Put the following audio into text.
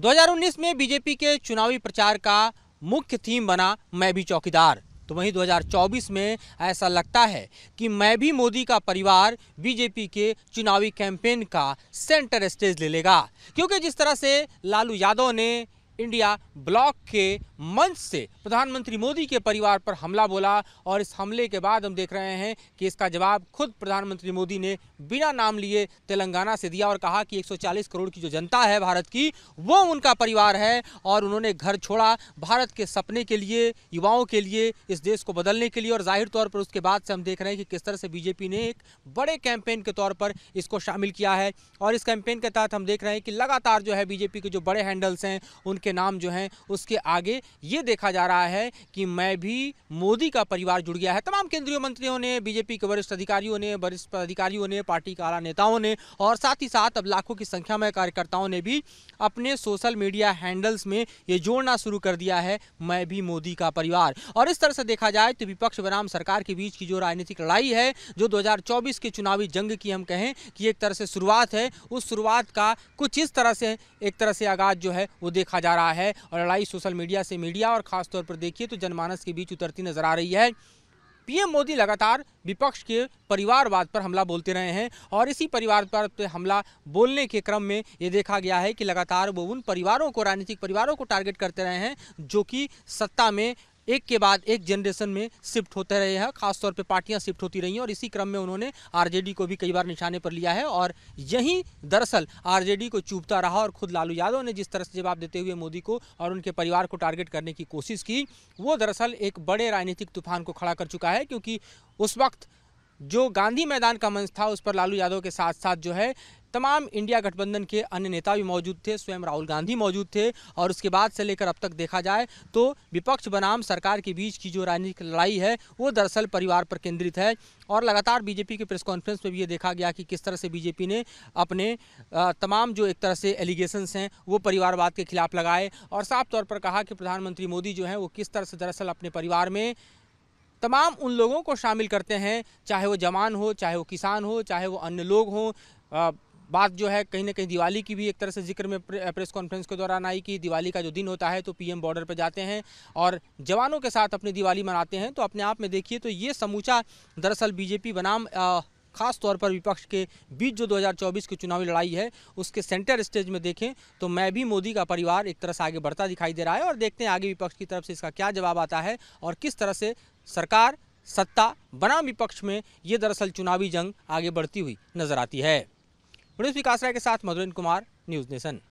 2019 में बीजेपी के चुनावी प्रचार का मुख्य थीम बना मैं भी चौकीदार तो वहीं 2024 में ऐसा लगता है कि मैं भी मोदी का परिवार बीजेपी के चुनावी कैंपेन का सेंटर स्टेज ले लेगा क्योंकि जिस तरह से लालू यादव ने इंडिया ब्लॉक के मंच से प्रधानमंत्री मोदी के परिवार पर हमला बोला और इस हमले के बाद हम देख रहे हैं कि इसका जवाब खुद प्रधानमंत्री मोदी ने बिना नाम लिए तेलंगाना से दिया और कहा कि 140 करोड़ की जो जनता है भारत की वो उनका परिवार है और उन्होंने घर छोड़ा भारत के सपने के लिए युवाओं के लिए इस देश को बदलने के लिए और जाहिर तौर पर उसके बाद से हम देख रहे हैं कि किस तरह से बीजेपी ने एक बड़े कैंपेन के तौर पर इसको शामिल किया है और इस कैंपेन के तहत हम देख रहे हैं कि लगातार जो है बीजेपी के जो बड़े हैंडल्स हैं उन उनके नाम जो हैं उसके आगे ये देखा जा रहा है कि मैं भी मोदी का परिवार जुड़ गया है तमाम केंद्रीय मंत्रियों ने बीजेपी के वरिष्ठ अधिकारियों ने वरिष्ठ अधिकारियों ने पार्टी के आला नेताओं ने और साथ ही साथ अब लाखों की संख्या में कार्यकर्ताओं ने भी अपने सोशल मीडिया हैंडल्स में ये जोड़ना शुरू कर दिया है मैं भी मोदी का परिवार और इस तरह से देखा जाए तो विपक्ष बनाम सरकार के बीच की जो राजनीतिक लड़ाई है जो दो के चुनावी जंग की हम कहें कि एक तरह से शुरुआत है उस शुरुआत का कुछ इस तरह से एक तरह से आगाज जो है वो देखा जा जा रहा है और लड़ाई सोशल मीडिया से मीडिया और खासतौर पर देखिए तो जनमानस के बीच उतरती नजर आ रही है पीएम मोदी लगातार विपक्ष के परिवारवाद पर हमला बोलते रहे हैं और इसी परिवार पर हमला बोलने के क्रम में ये देखा गया है कि लगातार वो उन परिवारों को राजनीतिक परिवारों को टारगेट करते रहे हैं जो कि सत्ता में एक के बाद एक जनरेशन में शिफ्ट होते रहे हैं खासतौर पे पार्टियां शिफ्ट होती रही हैं और इसी क्रम में उन्होंने आरजेडी को भी कई बार निशाने पर लिया है और यही दरअसल आरजेडी को चूपता रहा और खुद लालू यादव ने जिस तरह से जवाब देते हुए मोदी को और उनके परिवार को टारगेट करने की कोशिश की वो दरअसल एक बड़े राजनीतिक तूफान को खड़ा कर चुका है क्योंकि उस वक्त जो गांधी मैदान का मंच था उस पर लालू यादव के साथ साथ जो है तमाम इंडिया गठबंधन के अन्य नेता भी मौजूद थे स्वयं राहुल गांधी मौजूद थे और उसके बाद से लेकर अब तक देखा जाए तो विपक्ष बनाम सरकार के बीच की जो राजनीतिक लड़ाई है वो दरअसल परिवार पर केंद्रित है और लगातार बीजेपी के प्रेस कॉन्फ्रेंस में भी ये देखा गया कि किस तरह से बीजेपी ने अपने तमाम जो एक तरह से एलिगेशंस हैं वो परिवारवाद के खिलाफ लगाए और साफ तौर पर कहा कि प्रधानमंत्री मोदी जो हैं वो किस तरह से दरअसल अपने परिवार में तमाम उन लोगों को शामिल करते हैं चाहे वो जवान हो चाहे वो किसान हो चाहे वो अन्य लोग हों बात जो है कहीं ना कहीं दिवाली की भी एक तरह से जिक्र में प्रेस कॉन्फ्रेंस के दौरान आई कि दिवाली का जो दिन होता है तो पीएम बॉर्डर पर जाते हैं और जवानों के साथ अपनी दिवाली मनाते हैं तो अपने आप में देखिए तो ये समूचा दरअसल बीजेपी बनाम आ, खास तौर पर विपक्ष के बीच जो 2024 की चुनावी लड़ाई है उसके सेंटर स्टेज में देखें तो मैं भी मोदी का परिवार एक तरह से आगे बढ़ता दिखाई दे रहा है और देखते हैं आगे विपक्ष की तरफ से इसका क्या जवाब आता है और किस तरह से सरकार सत्ता बनाम विपक्ष में ये दरअसल चुनावी जंग आगे बढ़ती हुई नजर आती है प्रोड्यूस विकास राय के साथ मधुरन कुमार न्यूज नेशन